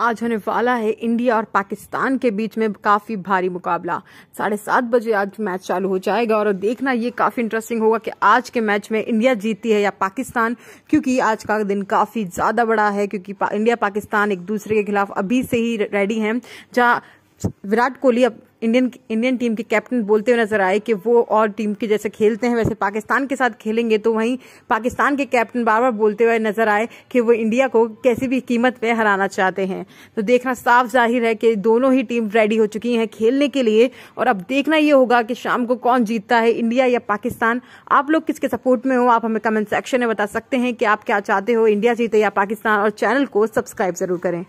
आज होने वाला है इंडिया और पाकिस्तान के बीच में काफी भारी मुकाबला साढ़े सात बजे आज मैच चालू हो जाएगा और देखना ये काफी इंटरेस्टिंग होगा कि आज के मैच में इंडिया जीती है या पाकिस्तान क्योंकि आज का दिन काफी ज्यादा बड़ा है क्योंकि पा, इंडिया पाकिस्तान एक दूसरे के खिलाफ अभी से ही रेडी है जहाँ विराट कोहली अब इंडियन इंडियन टीम के कैप्टन बोलते हुए नजर आए कि वो और टीम के जैसे खेलते हैं वैसे पाकिस्तान के साथ खेलेंगे तो वहीं पाकिस्तान के कैप्टन बार बार बोलते हुए नजर आए कि वो इंडिया को कैसी भी कीमत पे हराना चाहते हैं तो देखना साफ जाहिर है कि दोनों ही टीम रेडी हो चुकी हैं खेलने के लिए और अब देखना ये होगा कि शाम को कौन जीतता है इंडिया या पाकिस्तान आप लोग किसके सपोर्ट में हो आप हमें कमेंट सेक्शन में बता सकते हैं कि आप क्या चाहते हो इंडिया जीते या पाकिस्तान और चैनल को सब्सक्राइब जरूर करें